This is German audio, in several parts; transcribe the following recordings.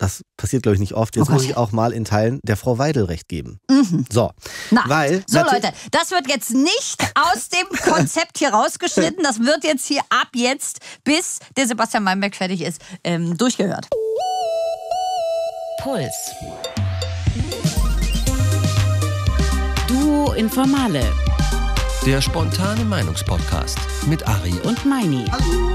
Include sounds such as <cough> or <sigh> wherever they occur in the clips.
das passiert, glaube ich, nicht oft. Jetzt okay. Oh muss ich auch mal in Teilen der Frau Weidel recht geben. Mhm. So. Na, weil, so, Leute, das wird jetzt nicht aus dem <laughs> Konzept hier rausgeschnitten. Das wird jetzt hier ab jetzt, bis der Sebastian Meinberg fertig ist, ähm, durchgehört. Puls. Duo Informale. Der spontane Meinungspodcast mit Ari und Meini. Hallo.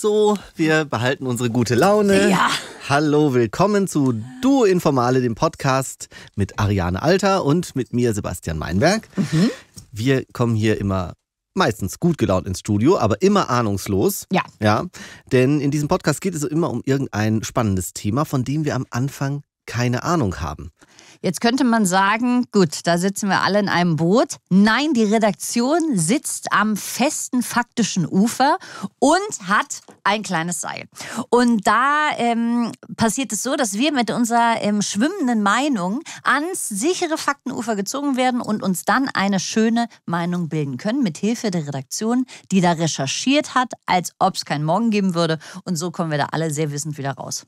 So, wir behalten unsere gute Laune. Ja. Hallo, willkommen zu Du Informale, dem Podcast mit Ariane Alter und mit mir, Sebastian Meinberg. Mhm. Wir kommen hier immer meistens gut gelaunt ins Studio, aber immer ahnungslos. Ja. Ja. Denn in diesem Podcast geht es immer um irgendein spannendes Thema, von dem wir am Anfang keine Ahnung haben. Jetzt könnte man sagen, gut, da sitzen wir alle in einem Boot. Nein, die Redaktion sitzt am festen faktischen Ufer und hat ein kleines Seil. Und da ähm, passiert es so, dass wir mit unserer ähm, schwimmenden Meinung ans sichere Faktenufer gezogen werden und uns dann eine schöne Meinung bilden können, mit Hilfe der Redaktion, die da recherchiert hat, als ob es keinen Morgen geben würde. Und so kommen wir da alle sehr wissend wieder raus.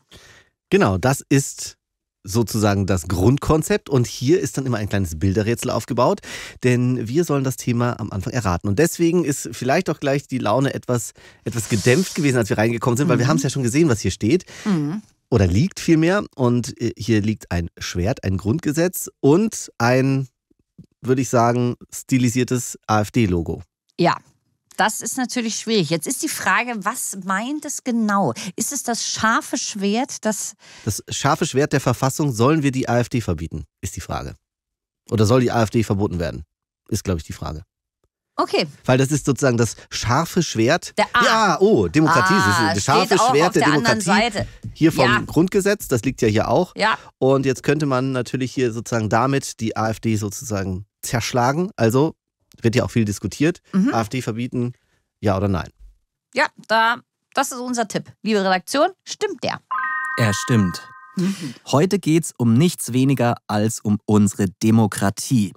Genau, das ist sozusagen das Grundkonzept und hier ist dann immer ein kleines Bilderrätsel aufgebaut, denn wir sollen das Thema am Anfang erraten. Und deswegen ist vielleicht auch gleich die Laune etwas, etwas gedämpft gewesen, als wir reingekommen sind, weil wir mhm. haben es ja schon gesehen, was hier steht. Mhm. Oder liegt vielmehr. Und äh, hier liegt ein Schwert, ein Grundgesetz und ein, würde ich sagen, stilisiertes AfD-Logo. Ja, das ist natürlich schwierig. Jetzt ist die Frage, was meint es genau? Ist es das scharfe Schwert, das. Das scharfe Schwert der Verfassung, sollen wir die AfD verbieten, ist die Frage. Oder soll die AfD verboten werden? Ist, glaube ich, die Frage. Okay. Weil das ist sozusagen das scharfe Schwert. Der A. Ja, oh, Demokratie. Ah, das scharfe Schwert der, der Demokratie. Hier vom ja. Grundgesetz, das liegt ja hier auch. Ja. Und jetzt könnte man natürlich hier sozusagen damit die AfD sozusagen zerschlagen. Also wird ja auch viel diskutiert. Mhm. AfD verbieten, ja oder nein? Ja, da, das ist unser Tipp. Liebe Redaktion, stimmt der? Er stimmt. Mhm. Heute geht es um nichts weniger als um unsere Demokratie.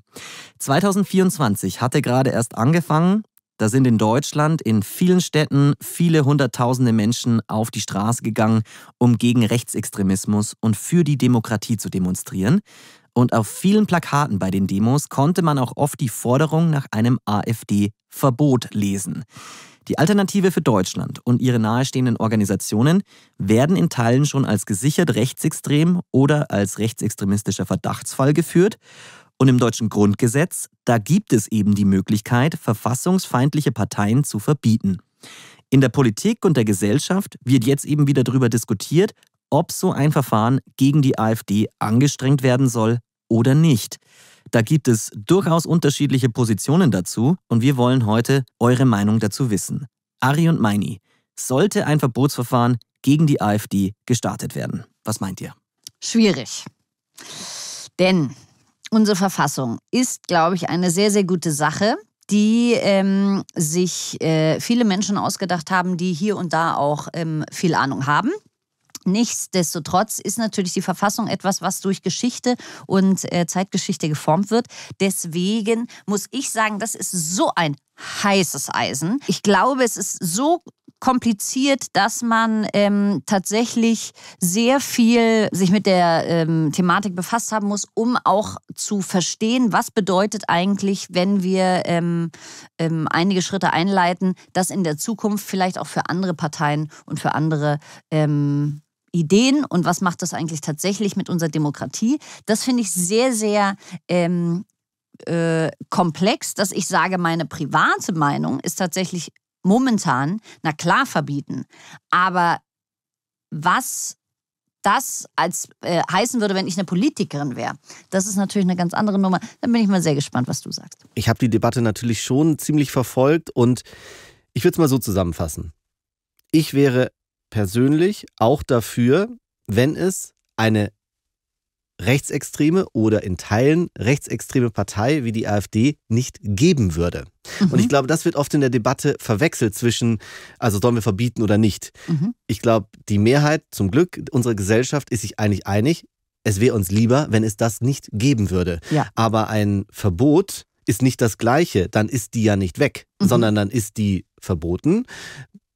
2024 hatte gerade erst angefangen. Da sind in Deutschland in vielen Städten viele Hunderttausende Menschen auf die Straße gegangen, um gegen Rechtsextremismus und für die Demokratie zu demonstrieren. Und auf vielen Plakaten bei den Demos konnte man auch oft die Forderung nach einem AfD-Verbot lesen. Die Alternative für Deutschland und ihre nahestehenden Organisationen werden in Teilen schon als gesichert rechtsextrem oder als rechtsextremistischer Verdachtsfall geführt. Und im deutschen Grundgesetz, da gibt es eben die Möglichkeit, verfassungsfeindliche Parteien zu verbieten. In der Politik und der Gesellschaft wird jetzt eben wieder darüber diskutiert, ob so ein Verfahren gegen die AfD angestrengt werden soll oder nicht. Da gibt es durchaus unterschiedliche Positionen dazu und wir wollen heute eure Meinung dazu wissen. Ari und Meini, sollte ein Verbotsverfahren gegen die AfD gestartet werden? Was meint ihr? Schwierig. Denn unsere Verfassung ist, glaube ich, eine sehr, sehr gute Sache, die ähm, sich äh, viele Menschen ausgedacht haben, die hier und da auch ähm, viel Ahnung haben. Nichtsdestotrotz ist natürlich die Verfassung etwas, was durch Geschichte und äh, Zeitgeschichte geformt wird. Deswegen muss ich sagen, das ist so ein heißes Eisen. Ich glaube, es ist so kompliziert, dass man ähm, tatsächlich sehr viel sich mit der ähm, Thematik befasst haben muss, um auch zu verstehen, was bedeutet eigentlich, wenn wir ähm, ähm einige Schritte einleiten, dass in der Zukunft vielleicht auch für andere Parteien und für andere ähm, Ideen und was macht das eigentlich tatsächlich mit unserer Demokratie. Das finde ich sehr, sehr ähm, äh, komplex, dass ich sage, meine private Meinung ist tatsächlich momentan, na klar, verbieten. Aber was das als äh, heißen würde, wenn ich eine Politikerin wäre. Das ist natürlich eine ganz andere Nummer. Dann bin ich mal sehr gespannt, was du sagst. Ich habe die Debatte natürlich schon ziemlich verfolgt und ich würde es mal so zusammenfassen. Ich wäre persönlich auch dafür, wenn es eine rechtsextreme oder in Teilen rechtsextreme Partei wie die AfD nicht geben würde. Mhm. Und ich mhm. glaube, das wird oft in der Debatte verwechselt zwischen, also sollen wir verbieten oder nicht. Mhm. Ich glaube, die Mehrheit, zum Glück, unserer Gesellschaft ist sich eigentlich einig, es wäre uns lieber, wenn es das nicht geben würde. Ja. Aber ein Verbot ist nicht das gleiche, dann ist die ja nicht weg, mhm. sondern dann ist die verboten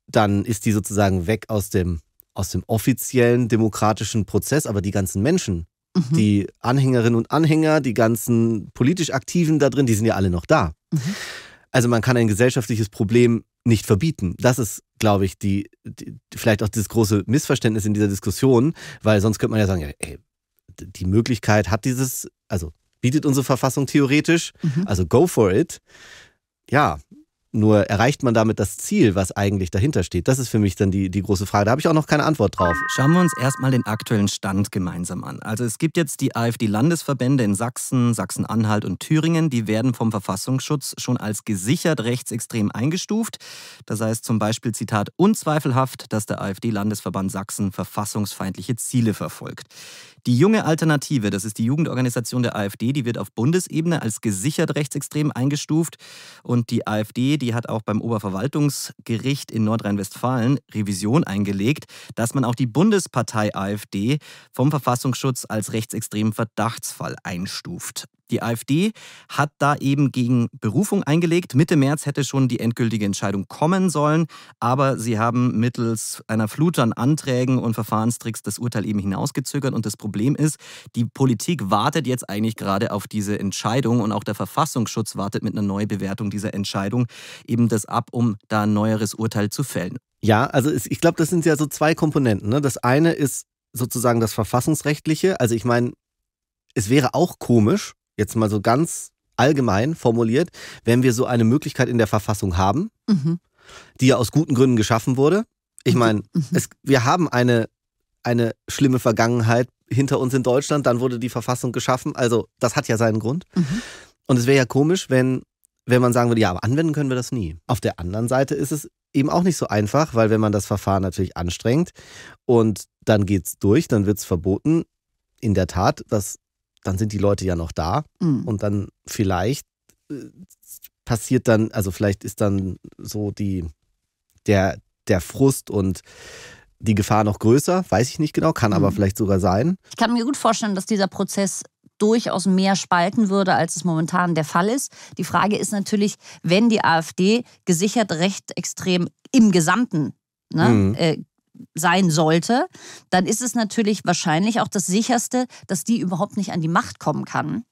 dann ist die sozusagen weg aus dem, aus dem offiziellen demokratischen Prozess, aber die ganzen Menschen, mhm. die Anhängerinnen und Anhänger, die ganzen politisch Aktiven da drin, die sind ja alle noch da. Mhm. Also man kann ein gesellschaftliches Problem nicht verbieten. Das ist, glaube ich, die, die, vielleicht auch das große Missverständnis in dieser Diskussion, weil sonst könnte man ja sagen, ja, ey, die Möglichkeit hat dieses, also bietet unsere Verfassung theoretisch, mhm. also go for it. Ja, nur erreicht man damit das Ziel, was eigentlich dahinter steht? Das ist für mich dann die, die große Frage. Da habe ich auch noch keine Antwort drauf. Schauen wir uns erstmal den aktuellen Stand gemeinsam an. Also es gibt jetzt die AfD-Landesverbände in Sachsen, Sachsen-Anhalt und Thüringen. Die werden vom Verfassungsschutz schon als gesichert rechtsextrem eingestuft. Das heißt zum Beispiel, Zitat, unzweifelhaft, dass der AfD-Landesverband Sachsen verfassungsfeindliche Ziele verfolgt. Die junge Alternative, das ist die Jugendorganisation der AfD, die wird auf Bundesebene als gesichert rechtsextrem eingestuft. Und die AfD, die die hat auch beim Oberverwaltungsgericht in Nordrhein-Westfalen Revision eingelegt, dass man auch die Bundespartei AfD vom Verfassungsschutz als rechtsextremen Verdachtsfall einstuft. Die AfD hat da eben gegen Berufung eingelegt. Mitte März hätte schon die endgültige Entscheidung kommen sollen, aber sie haben mittels einer Flut an Anträgen und Verfahrenstricks das Urteil eben hinausgezögert. Und das Problem ist, die Politik wartet jetzt eigentlich gerade auf diese Entscheidung und auch der Verfassungsschutz wartet mit einer Neubewertung dieser Entscheidung eben das ab, um da ein neueres Urteil zu fällen. Ja, also ich glaube, das sind ja so zwei Komponenten. Ne? Das eine ist sozusagen das Verfassungsrechtliche. Also ich meine, es wäre auch komisch, jetzt mal so ganz allgemein formuliert, wenn wir so eine Möglichkeit in der Verfassung haben, mhm. die ja aus guten Gründen geschaffen wurde. Ich mhm. meine, mhm. wir haben eine, eine schlimme Vergangenheit hinter uns in Deutschland, dann wurde die Verfassung geschaffen, also das hat ja seinen Grund. Mhm. Und es wäre ja komisch, wenn, wenn man sagen würde, ja, aber anwenden können wir das nie. Auf der anderen Seite ist es eben auch nicht so einfach, weil wenn man das Verfahren natürlich anstrengt und dann geht es durch, dann wird es verboten. In der Tat, das dann sind die Leute ja noch da mhm. und dann vielleicht äh, passiert dann, also vielleicht ist dann so die, der, der Frust und die Gefahr noch größer, weiß ich nicht genau, kann aber mhm. vielleicht sogar sein. Ich kann mir gut vorstellen, dass dieser Prozess durchaus mehr spalten würde, als es momentan der Fall ist. Die Frage ist natürlich, wenn die AfD gesichert recht extrem im Gesamten ne, mhm. äh, sein sollte, dann ist es natürlich wahrscheinlich auch das Sicherste, dass die überhaupt nicht an die Macht kommen kann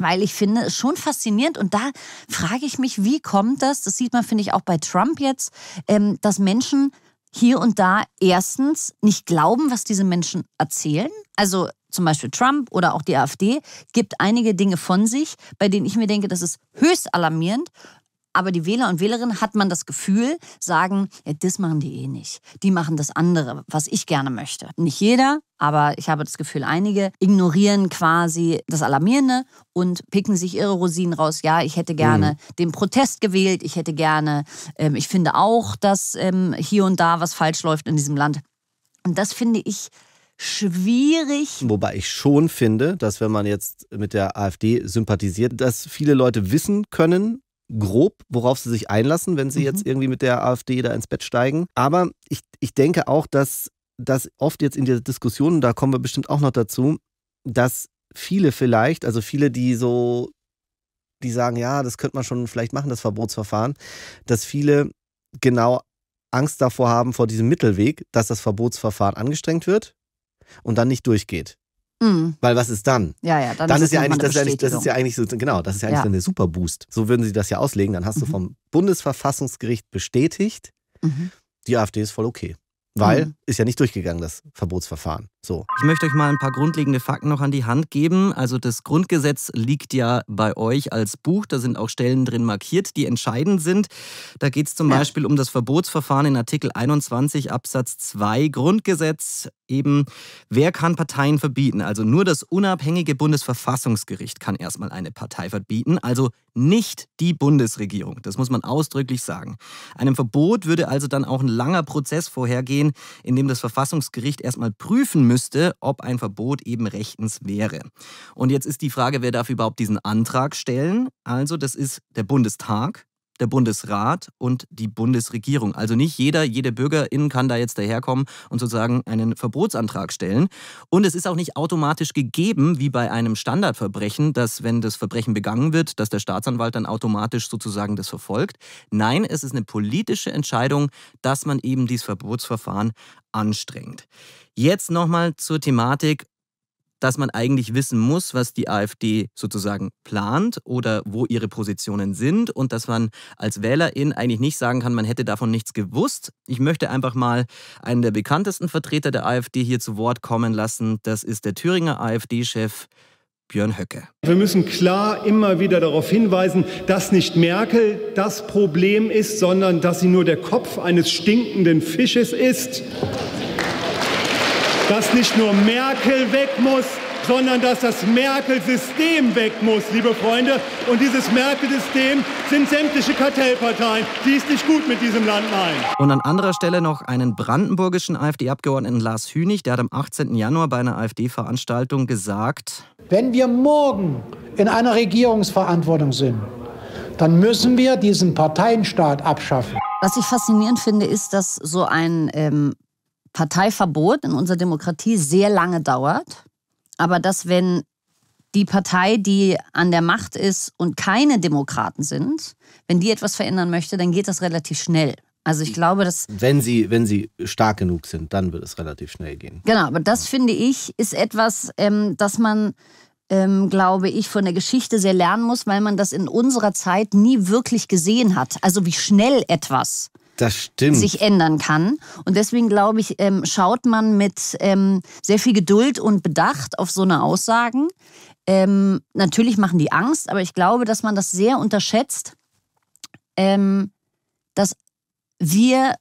weil ich finde es schon faszinierend und da frage ich mich, wie kommt das? Das sieht man, finde ich, auch bei Trump jetzt, ähm, dass Menschen hier und da erstens nicht glauben, was diese Menschen erzählen. Also zum Beispiel Trump oder auch die AfD gibt einige Dinge von sich, bei denen ich mir denke, das ist höchst alarmierend. Aber die Wähler und Wählerinnen, hat man das Gefühl, sagen, ja, das machen die eh nicht. Die machen das andere, was ich gerne möchte. Nicht jeder, aber ich habe das Gefühl, einige ignorieren quasi das Alarmierende und picken sich ihre Rosinen raus. Ja, ich hätte gerne mhm. den Protest gewählt, ich hätte gerne, ähm, ich finde auch, dass ähm, hier und da was falsch läuft in diesem Land. Und das finde ich schwierig. Wobei ich schon finde, dass wenn man jetzt mit der AfD sympathisiert, dass viele Leute wissen können, grob, worauf sie sich einlassen, wenn sie mhm. jetzt irgendwie mit der AfD da ins Bett steigen. Aber ich, ich denke auch, dass das oft jetzt in der Diskussion, da kommen wir bestimmt auch noch dazu, dass viele vielleicht, also viele, die so, die sagen, ja, das könnte man schon vielleicht machen, das Verbotsverfahren, dass viele genau Angst davor haben, vor diesem Mittelweg, dass das Verbotsverfahren angestrengt wird und dann nicht durchgeht. Mhm. Weil was ist dann? Ja, ja, dann, dann ist, ist ja eigentlich, das, ist eigentlich, das ist ja eigentlich so, genau, das ist ja eigentlich ja. so eine Superboost. So würden sie das ja auslegen. Dann hast mhm. du vom Bundesverfassungsgericht bestätigt, mhm. die AfD ist voll okay. Weil mhm. ist ja nicht durchgegangen, das Verbotsverfahren so. Ich möchte euch mal ein paar grundlegende Fakten noch an die Hand geben. Also das Grundgesetz liegt ja bei euch als Buch. Da sind auch Stellen drin markiert, die entscheidend sind. Da geht es zum ja. Beispiel um das Verbotsverfahren in Artikel 21 Absatz 2 Grundgesetz. Eben, wer kann Parteien verbieten? Also nur das unabhängige Bundesverfassungsgericht kann erstmal eine Partei verbieten. Also nicht die Bundesregierung. Das muss man ausdrücklich sagen. Einem Verbot würde also dann auch ein langer Prozess vorhergehen, in dem das Verfassungsgericht erstmal prüfen müsste, müsste, ob ein Verbot eben rechtens wäre. Und jetzt ist die Frage, wer darf überhaupt diesen Antrag stellen? Also das ist der Bundestag der Bundesrat und die Bundesregierung. Also nicht jeder, jede Bürgerin kann da jetzt daherkommen und sozusagen einen Verbotsantrag stellen. Und es ist auch nicht automatisch gegeben, wie bei einem Standardverbrechen, dass wenn das Verbrechen begangen wird, dass der Staatsanwalt dann automatisch sozusagen das verfolgt. Nein, es ist eine politische Entscheidung, dass man eben dieses Verbotsverfahren anstrengt. Jetzt nochmal zur Thematik, dass man eigentlich wissen muss, was die AfD sozusagen plant oder wo ihre Positionen sind und dass man als Wählerin eigentlich nicht sagen kann, man hätte davon nichts gewusst. Ich möchte einfach mal einen der bekanntesten Vertreter der AfD hier zu Wort kommen lassen. Das ist der Thüringer AfD-Chef Björn Höcke. Wir müssen klar immer wieder darauf hinweisen, dass nicht Merkel das Problem ist, sondern dass sie nur der Kopf eines stinkenden Fisches ist dass nicht nur Merkel weg muss, sondern dass das Merkel-System weg muss, liebe Freunde. Und dieses Merkel-System sind sämtliche Kartellparteien. Die ist nicht gut mit diesem Land, nein. Und an anderer Stelle noch einen brandenburgischen AfD-Abgeordneten Lars Hünig, der hat am 18. Januar bei einer AfD-Veranstaltung gesagt, wenn wir morgen in einer Regierungsverantwortung sind, dann müssen wir diesen Parteienstaat abschaffen. Was ich faszinierend finde, ist, dass so ein ähm, Parteiverbot in unserer Demokratie sehr lange dauert, aber dass wenn die Partei, die an der Macht ist und keine Demokraten sind, wenn die etwas verändern möchte, dann geht das relativ schnell. Also ich glaube, dass wenn sie wenn sie stark genug sind, dann wird es relativ schnell gehen. Genau, aber das finde ich ist etwas, ähm, das man ähm, glaube ich, von der Geschichte sehr lernen muss, weil man das in unserer Zeit nie wirklich gesehen hat. Also wie schnell etwas das stimmt. sich ändern kann. Und deswegen glaube ich, ähm, schaut man mit ähm, sehr viel Geduld und Bedacht auf so eine Aussagen. Ähm, natürlich machen die Angst, aber ich glaube, dass man das sehr unterschätzt, ähm, dass wir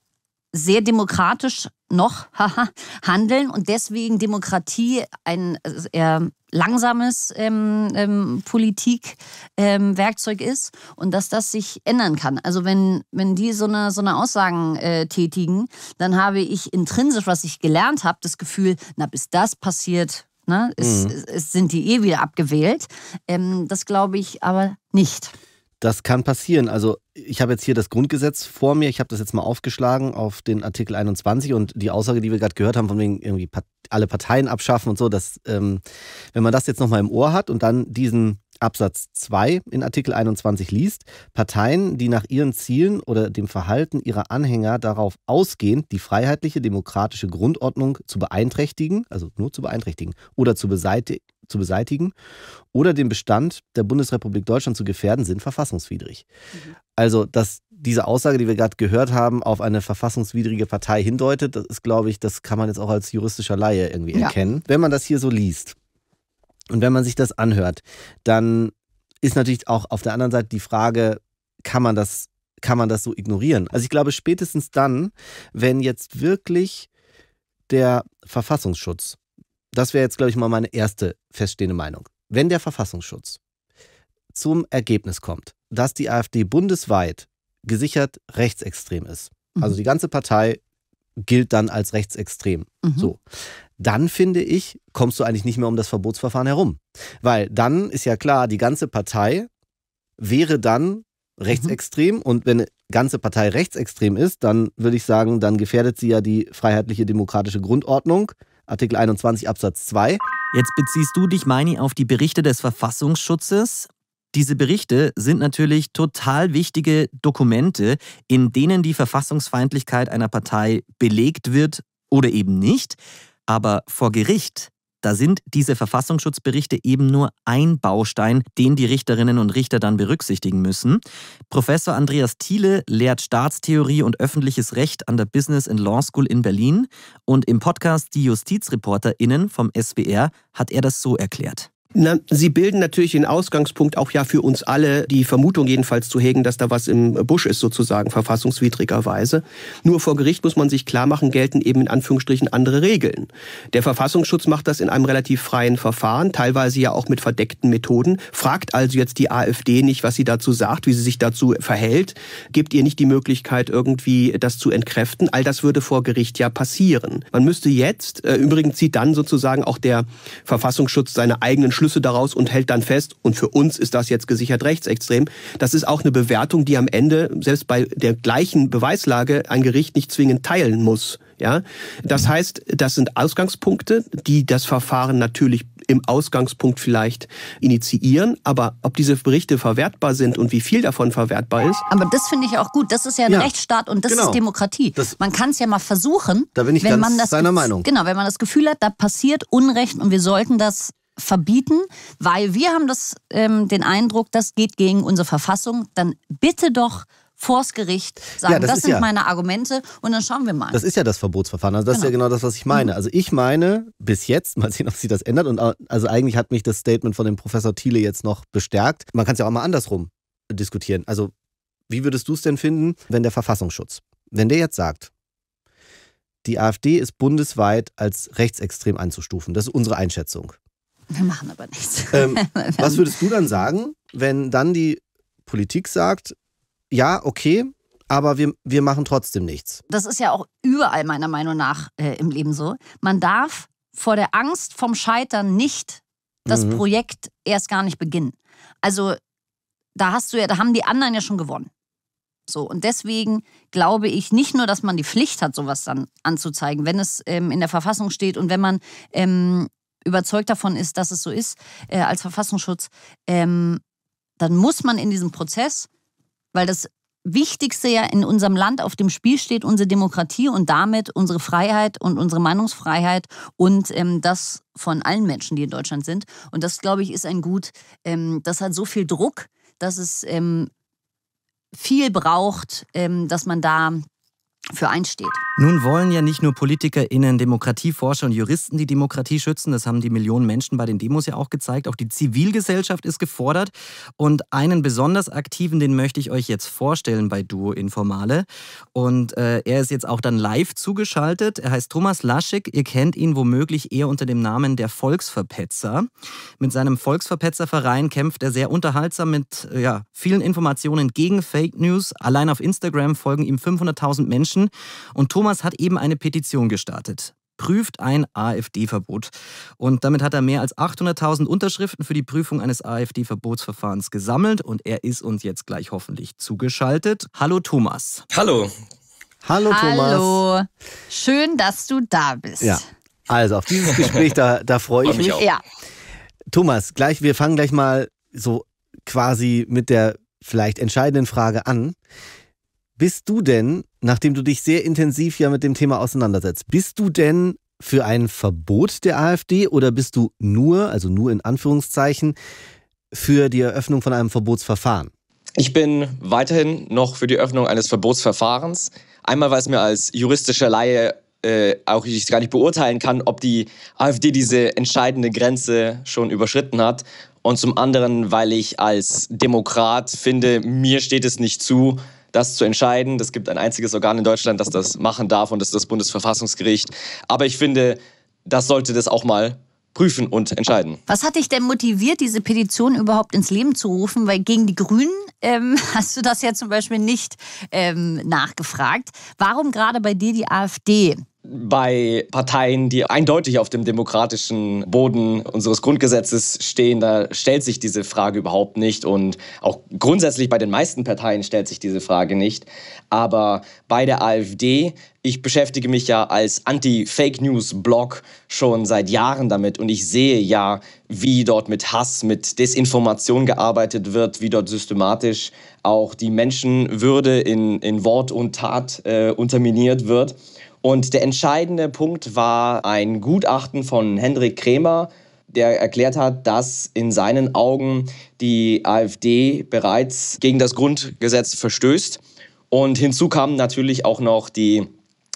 sehr demokratisch noch <laughs> handeln und deswegen Demokratie ein, äh, langsames ähm, ähm, Politikwerkzeug ähm, ist und dass das sich ändern kann. Also wenn, wenn die so eine, so eine Aussagen äh, tätigen, dann habe ich intrinsisch, was ich gelernt habe, das Gefühl, na bis das passiert, ne, mhm. es, es, sind die eh wieder abgewählt. Ähm, das glaube ich aber nicht. Das kann passieren. Also ich habe jetzt hier das Grundgesetz vor mir. Ich habe das jetzt mal aufgeschlagen auf den Artikel 21 und die Aussage, die wir gerade gehört haben, von wegen irgendwie alle Parteien abschaffen und so, dass ähm, wenn man das jetzt nochmal im Ohr hat und dann diesen Absatz 2 in Artikel 21 liest, Parteien, die nach ihren Zielen oder dem Verhalten ihrer Anhänger darauf ausgehen, die freiheitliche demokratische Grundordnung zu beeinträchtigen, also nur zu beeinträchtigen oder zu beseitigen, zu beseitigen oder den Bestand der Bundesrepublik Deutschland zu gefährden, sind verfassungswidrig. Mhm. Also, dass diese Aussage, die wir gerade gehört haben, auf eine verfassungswidrige Partei hindeutet, das ist, glaube ich, das kann man jetzt auch als juristischer Laie irgendwie ja. erkennen. Wenn man das hier so liest und wenn man sich das anhört, dann ist natürlich auch auf der anderen Seite die Frage, kann man das, kann man das so ignorieren? Also ich glaube, spätestens dann, wenn jetzt wirklich der Verfassungsschutz das wäre jetzt, glaube ich, mal meine erste feststehende Meinung. Wenn der Verfassungsschutz zum Ergebnis kommt, dass die AfD bundesweit gesichert rechtsextrem ist, mhm. also die ganze Partei gilt dann als rechtsextrem, mhm. so, dann finde ich, kommst du eigentlich nicht mehr um das Verbotsverfahren herum. Weil dann ist ja klar, die ganze Partei wäre dann rechtsextrem mhm. und wenn eine ganze Partei rechtsextrem ist, dann würde ich sagen, dann gefährdet sie ja die freiheitliche demokratische Grundordnung Artikel 21 Absatz 2. Jetzt beziehst du dich, Meini, auf die Berichte des Verfassungsschutzes. Diese Berichte sind natürlich total wichtige Dokumente, in denen die Verfassungsfeindlichkeit einer Partei belegt wird oder eben nicht. Aber vor Gericht da sind diese Verfassungsschutzberichte eben nur ein Baustein, den die Richterinnen und Richter dann berücksichtigen müssen. Professor Andreas Thiele lehrt Staatstheorie und öffentliches Recht an der Business and Law School in Berlin und im Podcast Die JustizreporterInnen vom SWR hat er das so erklärt. Na, sie bilden natürlich den Ausgangspunkt auch ja für uns alle, die Vermutung jedenfalls zu hegen, dass da was im Busch ist sozusagen, verfassungswidrigerweise. Nur vor Gericht muss man sich klar machen, gelten eben in Anführungsstrichen andere Regeln. Der Verfassungsschutz macht das in einem relativ freien Verfahren, teilweise ja auch mit verdeckten Methoden, fragt also jetzt die AfD nicht, was sie dazu sagt, wie sie sich dazu verhält, gibt ihr nicht die Möglichkeit, irgendwie das zu entkräften. All das würde vor Gericht ja passieren. Man müsste jetzt, äh, übrigens zieht dann sozusagen auch der Verfassungsschutz seine eigenen Schlüsse Schlüsse daraus und hält dann fest, und für uns ist das jetzt gesichert rechtsextrem. Das ist auch eine Bewertung, die am Ende, selbst bei der gleichen Beweislage, ein Gericht nicht zwingend teilen muss. Ja, das heißt, das sind Ausgangspunkte, die das Verfahren natürlich im Ausgangspunkt vielleicht initiieren, aber ob diese Berichte verwertbar sind und wie viel davon verwertbar ist. Aber das finde ich auch gut. Das ist ja ein ja, Rechtsstaat und das genau. ist Demokratie. Das, man kann es ja mal versuchen. Da bin ich wenn ganz man das, seiner Meinung. Genau, wenn man das Gefühl hat, da passiert Unrecht und wir sollten das verbieten, weil wir haben das, ähm, den Eindruck, das geht gegen unsere Verfassung. Dann bitte doch vors Gericht sagen, ja, das, das sind ja, meine Argumente und dann schauen wir mal. Das ist ja das Verbotsverfahren, also das genau. ist ja genau. genau das, was ich meine. Mhm. Also ich meine, bis jetzt, <laughs> mal sehen, ob sich das ändert und äh, also eigentlich hat mich das Statement von dem Professor Thiele jetzt noch bestärkt. Man kann es ja auch mal andersrum diskutieren. Also wie würdest du es denn finden, wenn der Verfassungsschutz, wenn der jetzt sagt, die AfD ist bundesweit als rechtsextrem einzustufen. Das ist unsere Einschätzung. Wir machen aber nichts. <laughs> Ähm, <laughs> was würdest du dann sagen, wenn dann die Politik sagt, ja, okay, aber wir, wir machen trotzdem nichts? Das ist ja auch überall meiner Meinung nach äh, im Leben so. Man darf vor der Angst vom Scheitern nicht das mhm. Projekt erst gar nicht beginnen. Also da hast du ja, da haben die anderen ja schon gewonnen. So, und deswegen glaube ich nicht nur, dass man die Pflicht hat, sowas dann anzuzeigen, wenn es ähm, in der Verfassung steht und wenn man ähm, überzeugt davon ist, dass es so ist, äh, als Verfassungsschutz, ähm, dann muss man in diesem Prozess, weil das Wichtigste ja in unserem Land auf dem Spiel steht, unsere Demokratie und damit unsere Freiheit und unsere Meinungsfreiheit und ähm, das von allen Menschen, die in Deutschland sind. Und das, glaube ich, ist ein Gut, ähm, das hat so viel Druck, dass es ähm, viel braucht, ähm, dass man da für einsteht. Nun wollen ja nicht nur PolitikerInnen, Demokratieforscher und Juristen die Demokratie schützen. Das haben die Millionen Menschen bei den Demos ja auch gezeigt. Auch die Zivilgesellschaft ist gefordert. Und einen besonders aktiven, den möchte ich euch jetzt vorstellen bei Duo Informale. Und äh, er ist jetzt auch dann live zugeschaltet. Er heißt Thomas Laschig. Ihr kennt ihn womöglich eher unter dem Namen der Volksverpetzer. Mit seinem Volksverpetzerverein kämpft er sehr unterhaltsam mit ja, vielen Informationen gegen Fake News. Allein auf Instagram folgen ihm 500.000 Menschen. Menschen. Und Thomas hat eben eine Petition gestartet prüft ein AfD-Verbot. Und damit hat er mehr als 800.000 Unterschriften für die Prüfung eines AfD-Verbotsverfahrens gesammelt und er ist uns jetzt gleich hoffentlich zugeschaltet. Hallo Thomas. Hallo. Hallo Thomas. Hallo. Schön, dass du da bist. Ja. Also auf dieses Gespräch, da, da freue ich mich. Auch. Ja. Thomas, gleich, wir fangen gleich mal so quasi mit der vielleicht entscheidenden Frage an. Bist du denn, nachdem du dich sehr intensiv ja mit dem Thema auseinandersetzt, bist du denn für ein Verbot der AfD oder bist du nur, also nur in Anführungszeichen, für die Eröffnung von einem Verbotsverfahren? Ich bin weiterhin noch für die Eröffnung eines Verbotsverfahrens. Einmal, weil es mir als juristischer Laie äh, auch ich gar nicht beurteilen kann, ob die AfD diese entscheidende Grenze schon überschritten hat. Und zum anderen, weil ich als Demokrat finde, mir steht es nicht zu, das zu entscheiden. Es gibt ein einziges Organ in Deutschland, das das machen darf und das ist das Bundesverfassungsgericht. Aber ich finde, das sollte das auch mal prüfen und entscheiden. Was hat dich denn motiviert, diese Petition überhaupt ins Leben zu rufen? Weil gegen die Grünen ähm, <laughs> hast du das ja zum Beispiel nicht ähm, nachgefragt. Warum gerade bei dir die AfD? bei Parteien, die eindeutig auf dem demokratischen Boden unseres Grundgesetzes stehen, da stellt sich diese Frage überhaupt nicht. Und auch grundsätzlich bei den meisten Parteien stellt sich diese Frage nicht. Aber bei der AfD, ich beschäftige mich ja als Anti-Fake News-Blog schon seit Jahren damit und ich sehe ja, wie dort mit Hass, mit Desinformation gearbeitet wird, wie dort systematisch auch die Menschenwürde in, in Wort und Tat äh, unterminiert wird. Und der entscheidende Punkt war ein Gutachten von Hendrik Krämer, der erklärt hat, dass in seinen Augen die AfD bereits gegen das Grundgesetz verstößt. Und hinzu kamen natürlich auch noch die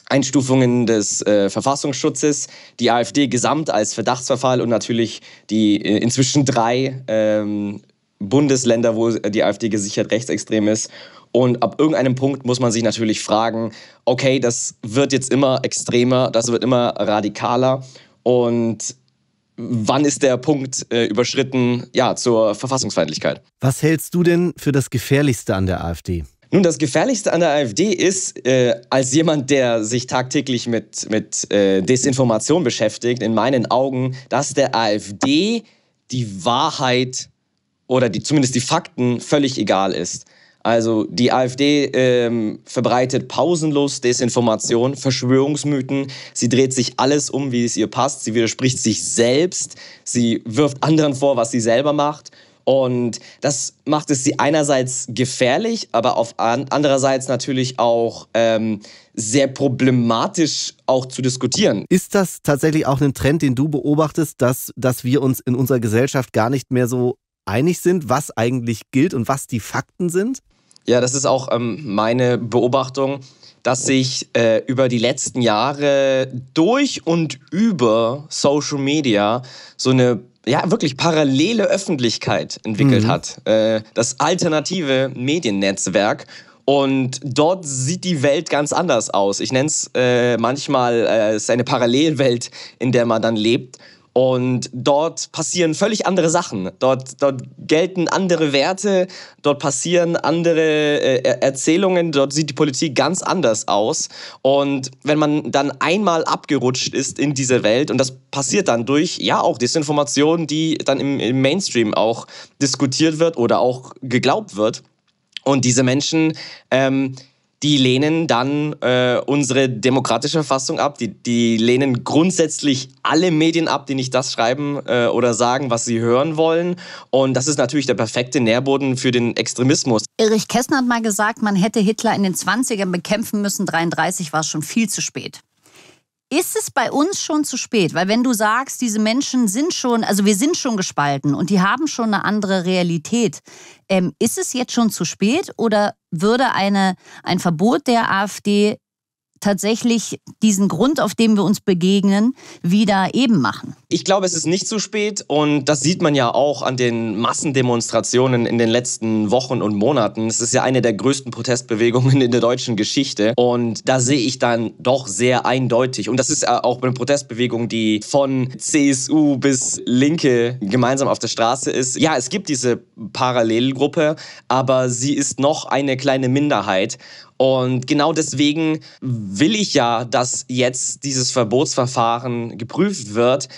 Einstufungen des äh, Verfassungsschutzes, die AfD gesamt als Verdachtsverfall und natürlich die äh, inzwischen drei ähm, Bundesländer, wo die AfD gesichert rechtsextrem ist und ab irgendeinem Punkt muss man sich natürlich fragen, okay, das wird jetzt immer extremer, das wird immer radikaler. Und wann ist der Punkt äh, überschritten ja, zur Verfassungsfeindlichkeit? Was hältst du denn für das Gefährlichste an der AfD? Nun, das Gefährlichste an der AfD ist, äh, als jemand, der sich tagtäglich mit, mit äh, Desinformation beschäftigt, in meinen Augen, dass der AfD die Wahrheit oder die, zumindest die Fakten völlig egal ist. Also die AfD ähm, verbreitet pausenlos Desinformation, Verschwörungsmythen. Sie dreht sich alles um, wie es ihr passt. Sie widerspricht sich selbst. Sie wirft anderen vor, was sie selber macht. Und das macht es sie einerseits gefährlich, aber auf andererseits natürlich auch ähm, sehr problematisch auch zu diskutieren. Ist das tatsächlich auch ein Trend, den du beobachtest, dass, dass wir uns in unserer Gesellschaft gar nicht mehr so einig sind, was eigentlich gilt und was die Fakten sind? Ja, das ist auch ähm, meine Beobachtung, dass sich äh, über die letzten Jahre durch und über Social Media so eine ja, wirklich parallele Öffentlichkeit entwickelt mhm. hat. Äh, das alternative Mediennetzwerk. Und dort sieht die Welt ganz anders aus. Ich nenne es äh, manchmal, äh, es ist eine Parallelwelt, in der man dann lebt. Und dort passieren völlig andere Sachen. Dort, dort gelten andere Werte, dort passieren andere äh, Erzählungen, dort sieht die Politik ganz anders aus. Und wenn man dann einmal abgerutscht ist in diese Welt, und das passiert dann durch, ja, auch Desinformation, die dann im, im Mainstream auch diskutiert wird oder auch geglaubt wird. Und diese Menschen ähm, die lehnen dann äh, unsere demokratische Verfassung ab. Die, die lehnen grundsätzlich alle Medien ab, die nicht das schreiben äh, oder sagen, was sie hören wollen. Und das ist natürlich der perfekte Nährboden für den Extremismus. Erich Kästner hat mal gesagt, man hätte Hitler in den 20ern bekämpfen müssen. 33 war schon viel zu spät. Ist es bei uns schon zu spät? Weil wenn du sagst, diese Menschen sind schon, also wir sind schon gespalten und die haben schon eine andere Realität, ähm, ist es jetzt schon zu spät oder würde eine, ein Verbot der AfD tatsächlich diesen Grund, auf dem wir uns begegnen, wieder eben machen? Ich glaube, es ist nicht zu spät und das sieht man ja auch an den Massendemonstrationen in den letzten Wochen und Monaten. Es ist ja eine der größten Protestbewegungen in der deutschen Geschichte und da sehe ich dann doch sehr eindeutig und das ist äh, auch eine Protestbewegung, die von CSU bis Linke gemeinsam auf der Straße ist. Ja, es gibt diese Parallelgruppe, aber sie ist noch eine kleine Minderheit und genau deswegen will ich ja, dass jetzt dieses Verbotsverfahren geprüft wird,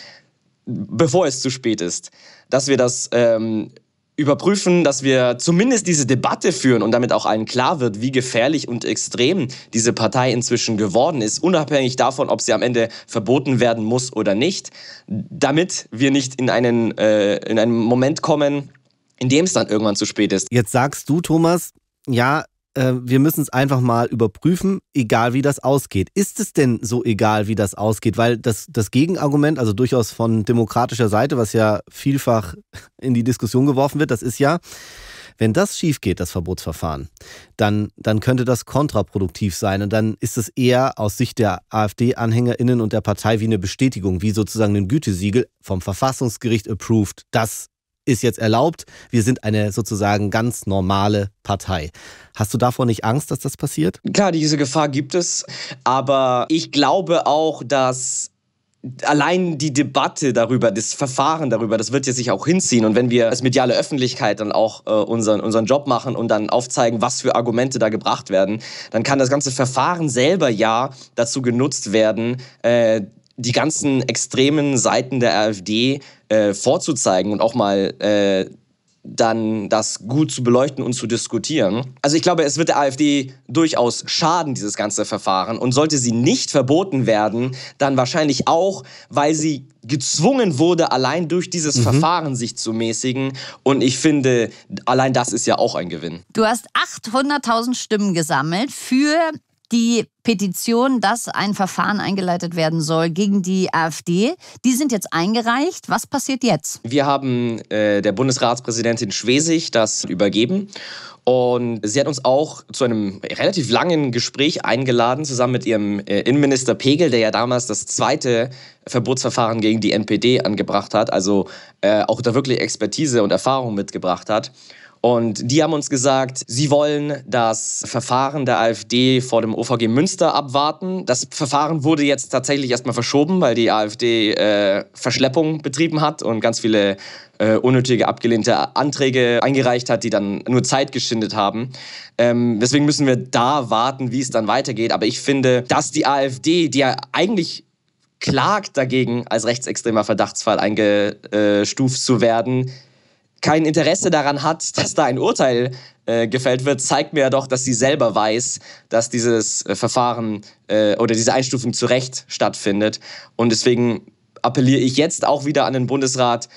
bevor es zu spät ist. Dass wir das ähm, überprüfen, dass wir zumindest diese Debatte führen und damit auch allen klar wird, wie gefährlich und extrem diese Partei inzwischen geworden ist, unabhängig davon, ob sie am Ende verboten werden muss oder nicht, damit wir nicht in einen, äh, in einen Moment kommen, in dem es dann irgendwann zu spät ist. Jetzt sagst du, Thomas, ja, äh, wir müssen es einfach mal überprüfen, egal wie das ausgeht. Ist es denn so egal, wie das ausgeht? Weil das, das Gegenargument, also durchaus von demokratischer Seite, was ja vielfach <laughs> in die Diskussion geworfen wird, das ist ja, wenn das schief geht, das Verbotsverfahren, dann, dann könnte das kontraproduktiv sein. Und dann ist es eher aus Sicht der AfD-AnhängerInnen und der Partei wie eine Bestätigung, wie sozusagen ein Gütesiegel vom Verfassungsgericht approved. Das ist jetzt erlaubt. Wir sind eine sozusagen ganz normale Partei. Hast du davor nicht Angst, dass das passiert? Klar, diese Gefahr gibt es. Aber ich glaube auch, dass allein die Debatte darüber, das Verfahren darüber, das wird ja sich auch hinziehen. Und wenn wir als mediale Öffentlichkeit dann auch äh, unseren, unseren Job machen und dann aufzeigen, was für Argumente da gebracht werden, dann kann das ganze Verfahren selber ja dazu genutzt werden, äh, die ganzen extremen Seiten der AfD äh, vorzuzeigen und auch mal äh, dann das gut zu beleuchten und zu diskutieren. Also ich glaube, es wird der AfD durchaus schaden, dieses ganze Verfahren. Und sollte sie nicht verboten werden, dann wahrscheinlich auch, weil sie gezwungen wurde, allein durch dieses mhm. Verfahren sich zu mäßigen. Und ich finde, allein das ist ja auch ein Gewinn. Du hast 800.000 Stimmen gesammelt für die Petition, dass ein Verfahren eingeleitet werden soll gegen die AfD. Die sind jetzt eingereicht. Was passiert jetzt? Wir haben äh, der Bundesratspräsidentin Schwesig das übergeben. Und sie hat uns auch zu einem relativ langen Gespräch eingeladen, zusammen mit ihrem äh, Innenminister Pegel, der ja damals das zweite Verbotsverfahren gegen die NPD angebracht hat, also äh, auch da wirklich Expertise und Erfahrung mitgebracht hat. Und die haben uns gesagt, sie wollen das Verfahren der AfD vor dem OVG Münster abwarten. Das Verfahren wurde jetzt tatsächlich erstmal verschoben, weil die AfD äh, Verschleppung betrieben hat und ganz viele äh, unnötige abgelehnte Anträge eingereicht hat, die dann nur Zeit geschindet haben. Ähm, deswegen müssen wir da warten, wie es dann weitergeht. Aber ich finde, dass die AfD, die ja eigentlich klagt dagegen, als rechtsextremer Verdachtsfall eingestuft zu werden, kein Interesse daran hat, <laughs> dass da ein Urteil äh, gefällt wird, zeigt mir ja doch, dass sie selber weiß, dass dieses äh, Verfahren äh, oder diese Einstufung zu Recht stattfindet. Und deswegen appelliere ich jetzt auch wieder an den Bundesrat,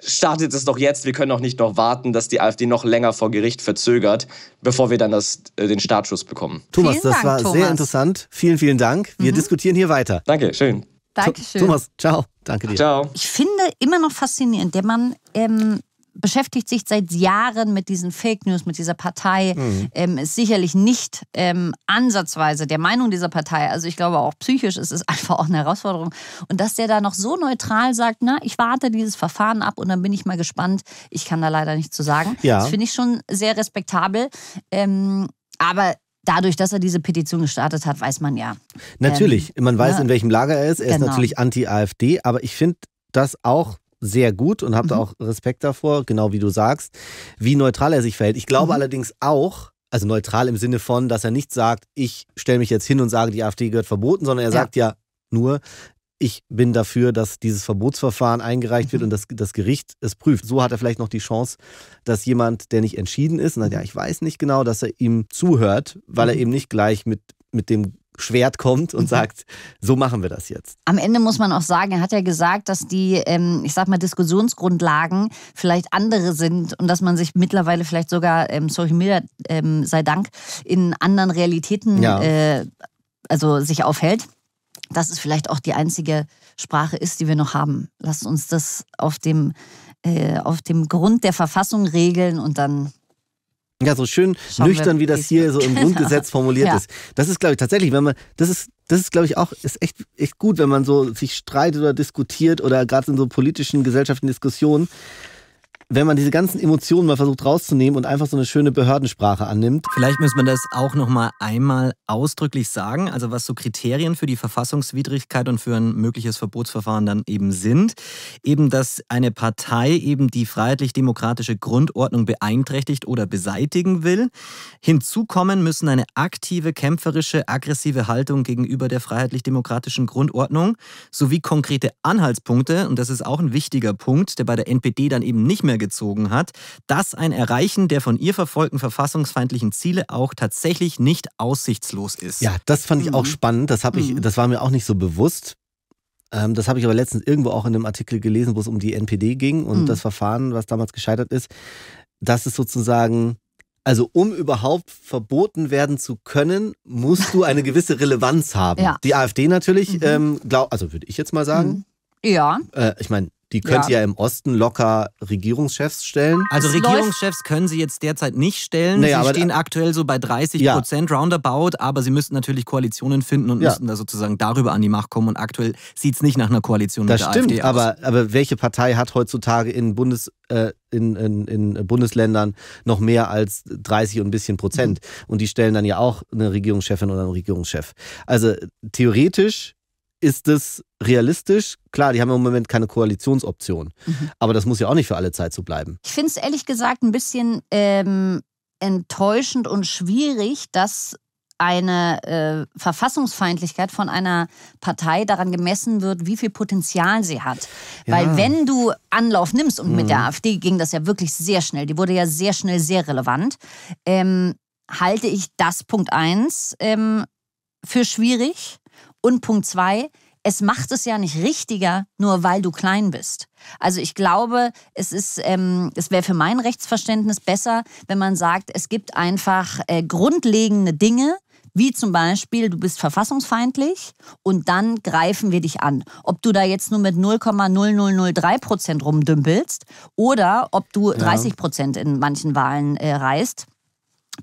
startet es doch jetzt, wir können doch nicht noch warten, dass die AfD noch länger vor Gericht verzögert, bevor wir dann das, äh, den Startschuss bekommen. Thomas, vielen das Dank, war Thomas. sehr interessant. Vielen, vielen Dank. Wir mhm. diskutieren hier weiter. Danke, schön. Dankeschön. Thomas, ciao. Danke dir. Ciao. Ich finde immer noch faszinierend, der Mann ähm, beschäftigt sich seit Jahren mit diesen Fake News, mit dieser Partei, mhm. ähm, ist sicherlich nicht ähm, ansatzweise der Meinung dieser Partei. Also ich glaube auch psychisch ist es <laughs> einfach auch eine Herausforderung. Und dass der da noch so neutral sagt, na, ich warte dieses Verfahren ab und dann bin ich mal gespannt. Ich kann da leider nichts zu sagen. Ja. Das finde ich schon sehr respektabel. Ähm, aber dadurch, dass er diese Petition gestartet hat, weiß man ja. Natürlich, ähm, man weiß, ne? in welchem Lager er ist. Er genau. ist natürlich anti-AfD, aber ich finde das auch sehr gut und habe mhm. auch Respekt davor, genau wie du sagst, wie neutral er sich verhält. Ich glaube mhm. allerdings auch, also neutral im Sinne von, dass er nicht sagt, ich stelle mich jetzt hin und sage, die AfD gehört verboten, sondern er ja. sagt ja nur, ich bin dafür, dass dieses Verbotsverfahren eingereicht wird mhm. und das, das Gericht es prüft. So hat er vielleicht noch die Chance, dass jemand, der nicht entschieden ist, und sagt, ja, mhm. ich weiß nicht genau, dass er ihm zuhört, weil er mhm. eben nicht gleich mit, mit dem Schwert kommt und mhm. sagt, so machen wir das jetzt. Am Ende muss man auch sagen, er hat ja gesagt, dass die, ähm, ich sag mal, Diskussionsgrundlagen vielleicht andere sind und dass man sich mittlerweile vielleicht sogar, ähm, Social Media ähm, sei Dank, in anderen Realitäten ja. Äh, also sich aufhält. Dass es vielleicht auch die einzige Sprache ist, die wir noch haben. Lasst uns das auf dem, äh, auf dem Grund der Verfassung regeln und dann ja, so schön Schauen nüchtern, wie das hier so im Grundgesetz <laughs> formuliert ja. ist. Das ist, glaube ich, tatsächlich, wenn man, das ist, das ist, glaube ich, auch, ist echt, echt gut, wenn man so sich streitet oder diskutiert oder gerade in so politischen, gesellschaftlichen Diskussionen, wenn man diese ganzen Emotionen mal versucht rauszunehmen und einfach so eine schöne Behördensprache annimmt. Vielleicht müssen wir das auch noch mal einmal ausdrücklich sagen, also was so Kriterien für die Verfassungswidrigkeit und für ein mögliches Verbotsverfahren dann eben sind, eben dass eine Partei eben die freiheitlich-demokratische Grundordnung beeinträchtigt oder beseitigen will. Hinzukommen müssen eine aktive, kämpferische, aggressive Haltung gegenüber der freiheitlich-demokratischen Grundordnung sowie konkrete Anhaltspunkte und das ist auch ein wichtiger Punkt, der bei der NPD dann eben nicht mehr Länge gezogen hat, dass ein Erreichen der von ihr verfolgten verfassungsfeindlichen Ziele auch tatsächlich nicht aussichtslos ist. Ja, das fand ich mhm. auch spannend. Das, ich, mhm. das war mir auch nicht so bewusst. Ähm, das habe ich aber letztens irgendwo auch in einem Artikel gelesen, wo es um die NPD ging und mhm. das Verfahren, was damals gescheitert ist. Dass es sozusagen also um überhaupt verboten werden zu können, musst du eine gewisse Relevanz haben. Ja. Die AfD natürlich, mhm. ähm, glaub, also würde ich jetzt mal sagen. Mhm. Ja. Äh, ich meine, die können ja. ja. im Osten locker Regierungschefs stellen. Also Regierungschefs können sie jetzt derzeit nicht stellen. Naja, sie stehen aktuell so bei 30 ja. Prozent roundabout, aber sie müssten natürlich Koalitionen finden und ja. müssten da sozusagen darüber an die Macht kommen. Und aktuell sieht es nicht nach einer Koalition das mit der stimmt, AfD aus. Aber, aber welche Partei hat heutzutage in, Bundes, äh, in, in, in, Bundesländern noch mehr als 30 und ein bisschen Prozent? Mhm. Und die stellen dann ja auch eine Regierungschefin oder einen Regierungschef. Also theoretisch ist es realistisch? Klar, die haben im Moment keine Koalitionsoption. Mhm. Aber das muss ja auch nicht für alle Zeit so bleiben. Ich finde es ehrlich gesagt ein bisschen ähm, enttäuschend und schwierig, dass eine äh, Verfassungsfeindlichkeit von einer Partei daran gemessen wird, wie viel Potenzial sie hat. Ja. Weil wenn du Anlauf nimmst, und mhm. mit der mhm. AfD ging das ja wirklich sehr schnell, die wurde ja sehr schnell sehr relevant, ähm, halte ich das Punkt 1 ähm, für schwierig. Und Punkt zwei, es macht es ja nicht richtiger, nur weil du klein bist. Also ich glaube, es ähm, es wäre für mein Rechtsverständnis besser, wenn man sagt, es gibt einfach äh, grundlegende Dinge, wie zum Beispiel, du bist verfassungsfeindlich und dann greifen wir dich an. Ob du da jetzt nur mit 0,0003 Prozent rumdümpelst oder ob du 30 Prozent in manchen Wahlen äh, reißt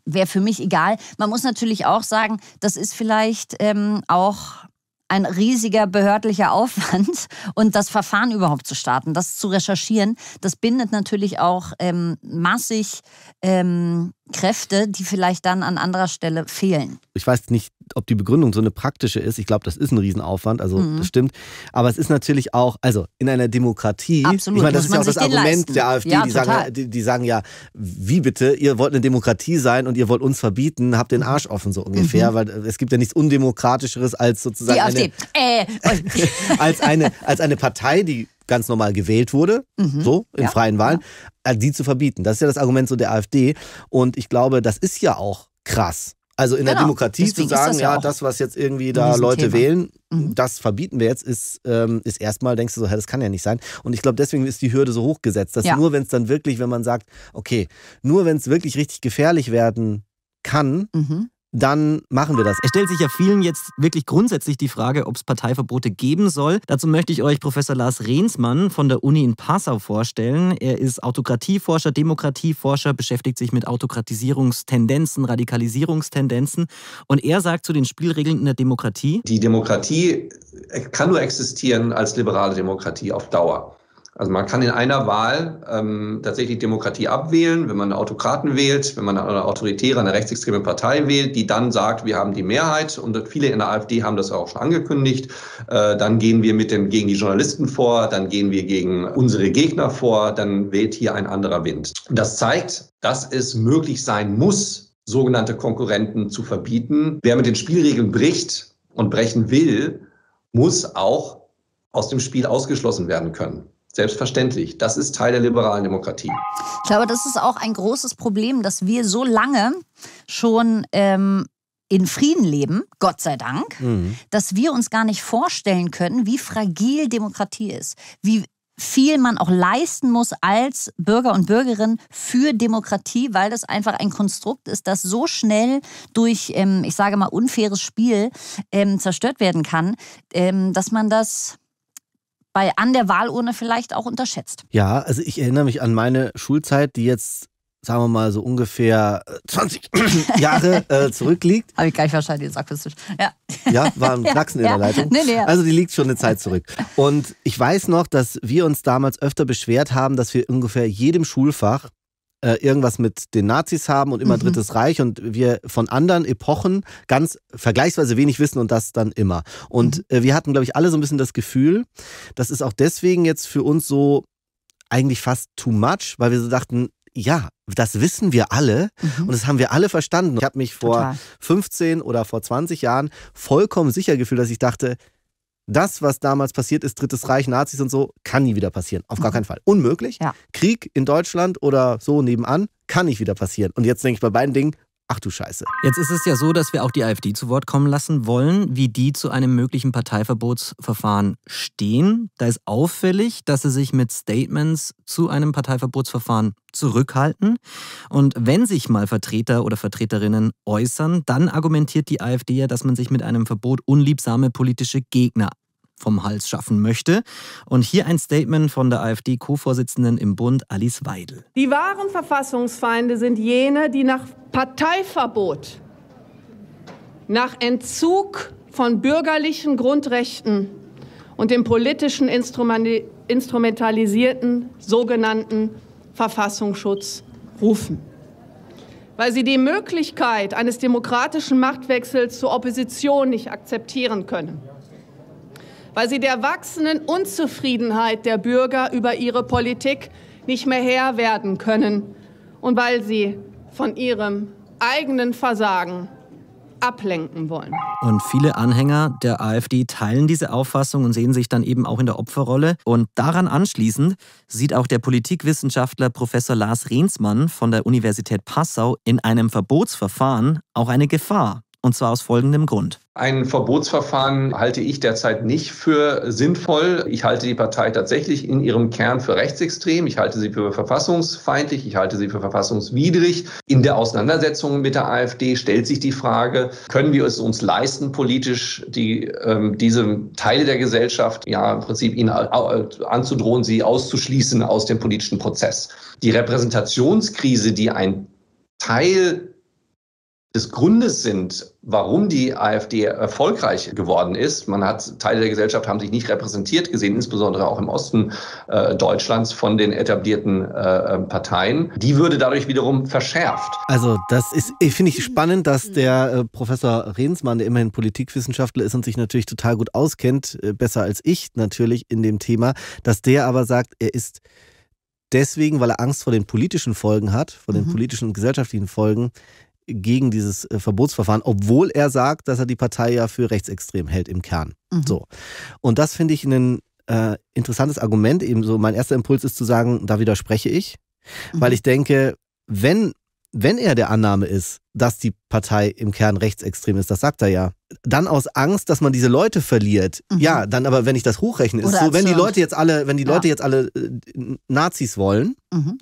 wäre für mich egal. Man muss natürlich auch sagen, das ist vielleicht ähm, auch ein riesiger behördlicher Aufwand <laughs> und das Verfahren überhaupt zu starten, das zu recherchieren, das bindet natürlich auch ähm, massig ähm, Kräfte, die vielleicht dann an anderer Stelle fehlen. Ich weiß nicht, ob die Begründung so eine praktische ist. Ich glaube, das ist ein Riesenaufwand, also mhm. das stimmt. Aber es ist natürlich auch, also in einer Demokratie, Absolut, ich meine, das ist ja auch das Argument leisten. der AfD, ja, die, sagen, die, die, sagen, ja, wie bitte, ihr wollt eine Demokratie sein und ihr wollt uns verbieten, habt den mhm. Arsch offen so ungefähr, mhm. weil äh, es gibt ja nichts Undemokratischeres als sozusagen die AfD. Eine, äh. <laughs> <laughs> als, eine, als eine Partei, die ganz normal gewählt wurde, mhm. so in ja. freien Wahlen, ja. Äh, die zu verbieten. Das ist ja das Argument so der AfD. Und ich glaube, das ist ja auch krass. Also in genau. der Demokratie Deswegen zu sagen, das ja, ja das, was jetzt irgendwie da Leute Thema. wählen, mhm. das verbieten wir jetzt, ist, ähm, ist erstmal, denkst du so, hä, das kann ja nicht sein. Und ich glaube, deswegen ist die Hürde so hoch gesetzt, dass ja. nur wenn es dann wirklich, wenn man sagt, okay, nur wenn es wirklich richtig gefährlich werden kann, mhm dann machen wir das. Es stellt sich ja vielen jetzt wirklich grundsätzlich die Frage, ob es Parteiverbote geben soll. Dazu möchte ich euch Professor Lars Rehnsmann von der Uni in Passau vorstellen. Er ist Autokratieforscher, Demokratieforscher, beschäftigt sich mit Autokratisierungstendenzen, Radikalisierungstendenzen und er sagt zu den Spielregeln in der Demokratie. Die Demokratie kann nur existieren als liberale Demokratie auf Dauer. Also man kann in einer Wahl ähm, tatsächlich Demokratie abwählen, wenn man einen Autokraten wählt, wenn man eine autoritäre, eine rechtsextreme Partei wählt, die dann sagt, wir haben die Mehrheit und viele in der AfD haben das auch schon angekündigt. Äh, dann gehen wir mit dem, gegen die Journalisten vor, dann gehen wir gegen unsere Gegner vor, dann weht hier ein anderer Wind. Das zeigt, dass es möglich sein muss, sogenannte Konkurrenten zu verbieten. Wer mit den Spielregeln bricht und brechen will, muss auch aus dem Spiel ausgeschlossen werden können. Selbstverständlich. Das ist Teil der liberalen Demokratie. Ich glaube, das ist auch ein großes Problem, dass wir so lange schon ähm, in Frieden leben, Gott sei Dank, mhm. dass wir uns gar nicht vorstellen können, wie fragil Demokratie ist, wie viel man auch leisten muss als Bürger und Bürgerin für Demokratie, weil das einfach ein Konstrukt ist, das so schnell durch, ähm, ich sage mal, unfaires Spiel ähm, zerstört werden kann, ähm, dass man das bei an der Wahlurne vielleicht auch unterschätzt. Ja, also ich erinnere mich an meine Schulzeit, die jetzt sagen wir mal so ungefähr 20 äh, <laughs> Jahre äh, zurückliegt. Habe ich gleich wahrscheinlich jetzt akustisch. Ja, ja war ein Knacksen <laughs> ja, in der ja. Leitung. Nee, nee, ja. Also die liegt schon eine Zeit zurück. Und ich weiß noch, dass wir uns damals öfter beschwert haben, dass wir ungefähr jedem Schulfach äh, irgendwas mit den Nazis haben und immer mhm. Drittes Reich und wir von anderen Epochen ganz vergleichsweise wenig wissen und das dann immer. Und mhm. äh, wir hatten, glaube ich, alle so ein bisschen das Gefühl, das ist auch deswegen jetzt für uns so eigentlich fast too much, weil wir so dachten, ja, das wissen wir alle mhm. und das haben wir alle verstanden. Ich habe mich vor Total. 15 oder vor 20 Jahren vollkommen sicher gefühlt, dass ich dachte, das, was damals passiert ist, Drittes Reich, Nazis und so, kann nie wieder passieren. Auf gar mhm. keinen Fall. Unmöglich. Ja. Krieg in Deutschland oder so nebenan kann nicht wieder passieren. Und jetzt denke ich bei beiden Dingen, Ach du Scheiße. Jetzt ist es ja so, dass wir auch die AfD zu Wort kommen lassen wollen, wie die zu einem möglichen Parteiverbotsverfahren stehen. Da ist auffällig, dass sie sich mit Statements zu einem Parteiverbotsverfahren zurückhalten. Und wenn sich mal Vertreter oder Vertreterinnen äußern, dann argumentiert die AfD ja, dass man sich mit einem Verbot unliebsame politische Gegner vom Hals schaffen möchte. Und hier ein Statement von der AfD-Co-Vorsitzenden im Bund, Alice Weidel. Die wahren Verfassungsfeinde sind jene, die nach Parteiverbot, nach Entzug von bürgerlichen Grundrechten und dem politischen instrumentalisierten sogenannten Verfassungsschutz rufen. Weil sie die Möglichkeit eines demokratischen Machtwechsels zur Opposition nicht akzeptieren können weil sie der wachsenden Unzufriedenheit der Bürger über ihre Politik nicht mehr Herr werden können und weil sie von ihrem eigenen Versagen ablenken wollen. Und viele Anhänger der AfD teilen diese Auffassung und sehen sich dann eben auch in der Opferrolle. Und daran anschließend sieht auch der Politikwissenschaftler Professor Lars Rehnsmann von der Universität Passau in einem Verbotsverfahren auch eine Gefahr und zwar aus folgendem Grund. Ein Verbotsverfahren halte ich derzeit nicht für sinnvoll. Ich halte die Partei tatsächlich in ihrem Kern für rechtsextrem. Ich halte sie für verfassungsfeindlich. Ich halte sie für verfassungswidrig. In der Auseinandersetzung mit der AfD stellt sich die Frage, können wir es uns leisten, politisch die, ähm, diese Teile der Gesellschaft ja im Prinzip ihnen anzudrohen, sie auszuschließen aus dem politischen Prozess. Die Repräsentationskrise, die ein Teil des Grundes sind, warum die AfD erfolgreich geworden ist. Man hat Teile der Gesellschaft haben sich nicht repräsentiert gesehen, insbesondere auch im Osten äh, Deutschlands von den etablierten äh, Parteien. Die würde dadurch wiederum verschärft. Also das ist, finde ich spannend, dass der äh, Professor Rehnsmann, der immerhin Politikwissenschaftler ist und sich natürlich total gut auskennt, äh, besser als ich natürlich in dem Thema, dass der aber sagt, er ist deswegen, weil er Angst vor den politischen Folgen hat, vor den mhm. politischen und gesellschaftlichen Folgen, gegen dieses äh, Verbotsverfahren, obwohl er sagt, dass er die Partei ja für rechtsextrem hält im Kern. Mhm. So. Und das finde ich ein äh, interessantes Argument. Ebenso mein erster Impuls ist zu sagen, da widerspreche ich, mhm. weil ich denke, wenn, wenn er der Annahme ist, dass die Partei im Kern rechtsextrem ist, das sagt er ja, dann aus Angst, dass man diese Leute verliert. Mhm. Ja, dann aber, wenn ich das hochrechne, ist Oder so, wenn die Leute jetzt alle, wenn die ja. Leute jetzt alle äh, Nazis wollen, mhm.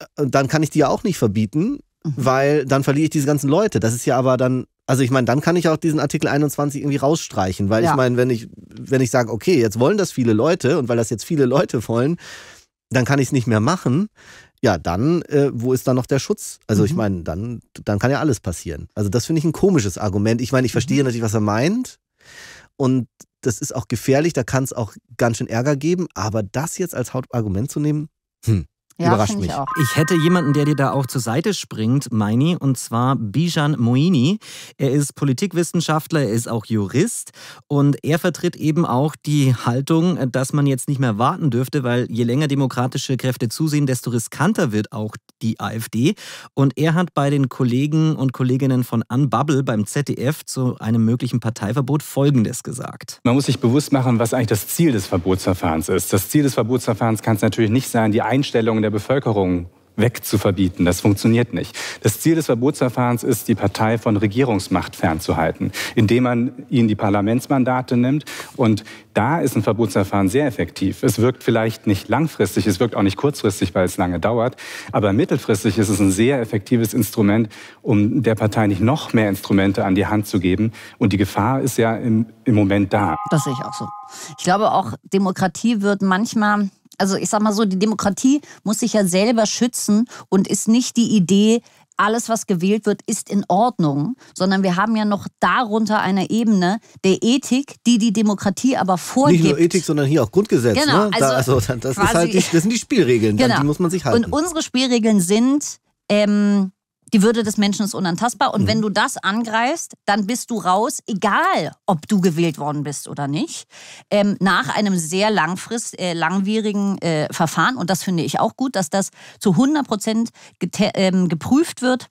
äh, dann kann ich die ja auch nicht verbieten, weil dann verliere ich diese ganzen Leute. Das ist ja aber dann, also ich meine, dann kann ich auch diesen Artikel 21 irgendwie rausstreichen, weil ja. ich meine, wenn ich, wenn ich sage, okay, jetzt wollen das viele Leute und weil das jetzt viele Leute wollen, dann kann ich es nicht mehr machen. Ja, dann, äh, wo ist dann noch der Schutz? Also mhm. ich meine, dann, dann kann ja alles passieren. Also das finde ich ein komisches Argument. Ich meine, ich mhm. verstehe mhm. natürlich, was er meint. Und das ist auch gefährlich, da kann es auch ganz schön Ärger geben. Aber das jetzt als Hauptargument zu nehmen, hm. Ja, Überrascht mich. Ich, ich, hätte jemanden, der dir da auch zur Seite springt, Meini, und zwar Bijan Moini. Er ist Politikwissenschaftler, er ist auch Jurist und er vertritt eben auch die Haltung, dass man jetzt nicht mehr warten dürfte, weil je länger demokratische Kräfte zusehen, desto riskanter wird auch die AfD. Und er hat bei den Kollegen und Kolleginnen von Unbubble beim ZDF zu einem möglichen Parteiverbot Folgendes gesagt. Man muss sich bewusst machen, was eigentlich das Ziel des Verbotsverfahrens ist. Das Ziel des Verbotsverfahrens kann es natürlich nicht sein, die Einstellung der Bevölkerung wegzuverbieten. Das funktioniert nicht. Das Ziel des Verbotsverfahrens ist, die Partei von Regierungsmacht fernzuhalten, indem man ihnen die Parlamentsmandate nimmt. Und da ist ein Verbotsverfahren sehr effektiv. Es wirkt vielleicht nicht langfristig, es wirkt auch nicht kurzfristig, weil es lange dauert, aber mittelfristig ist es ein sehr effektives Instrument, um der Partei nicht noch mehr Instrumente an die Hand zu geben. Und die Gefahr ist ja im, im Moment da. Das sehe ich auch so. Ich glaube, auch Demokratie wird manchmal also ich sag mal so, die Demokratie muss sich ja selber schützen und ist nicht die Idee, alles, was gewählt wird, ist in Ordnung, sondern wir haben ja noch darunter eine Ebene der Ethik, die die Demokratie aber vorgibt. Nicht nur Ethik, sondern hier auch Grundgesetz. Genau, ne? da, also, also das, halt die, das, sind die Spielregeln, genau. die muss man sich halten. Und unsere Spielregeln sind, ähm, die Würde des Menschen ist unantastbar. Und mhm. wenn du das angreifst, dann bist du raus, egal ob du gewählt worden bist oder nicht. Ähm, nach einem sehr langfrist, äh, langwierigen äh, Verfahren. Und das finde ich auch gut, dass das zu 100 Prozent ähm, geprüft wird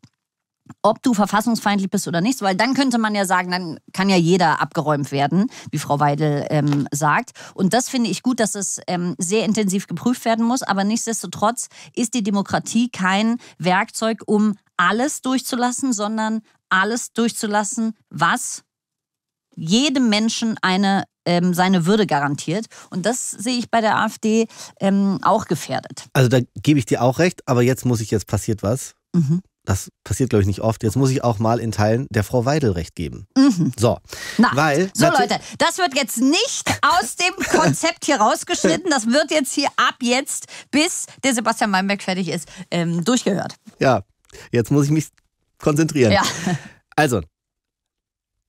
ob du verfassungsfeindlich bist oder nicht, weil dann könnte man ja sagen, dann kann ja jeder abgeräumt werden, wie Frau Weidel ähm, sagt. Und das finde ich gut, dass es ähm, sehr intensiv geprüft werden muss. Aber nichtsdestotrotz ist die Demokratie kein Werkzeug, um alles durchzulassen, sondern alles durchzulassen, was jedem Menschen eine ähm, seine Würde garantiert. Und das sehe ich bei der AfD ähm, auch gefährdet. Also da gebe ich dir auch recht, aber jetzt muss ich, jetzt passiert was. Mhm. Das passiert, glaube ich, nicht oft. Jetzt muss ich auch mal in Teilen der Frau Weidel recht geben. Mhm. So. Na, weil, so, Leute, das wird jetzt nicht aus dem Konzept hier rausgeschnitten. Das wird jetzt hier ab jetzt, bis der Sebastian Meinberg fertig ist, ähm, durchgehört. Ja, jetzt muss ich mich konzentrieren. Ja. Also,